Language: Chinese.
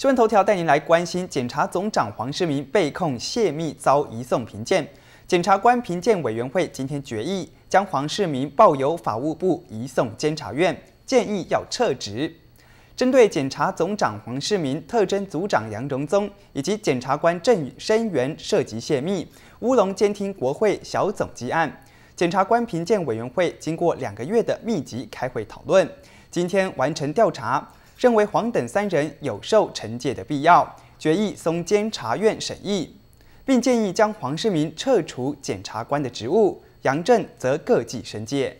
新闻头条带您来关心，检察总长黄世明被控泄密遭移送评鉴，检察官评鉴委员会今天决议，将黄世明报由法务部移送监察院，建议要撤职。针对检察总长黄世明、特侦组长杨荣宗以及检察官郑申源涉及泄密、乌龙监听国会小总机案，检察官评鉴委员会经过两个月的密集开会讨论，今天完成调查。认为黄等三人有受惩戒的必要，决议送监察院审议，并建议将黄世民撤除检察官的职务，杨振则各记惩戒。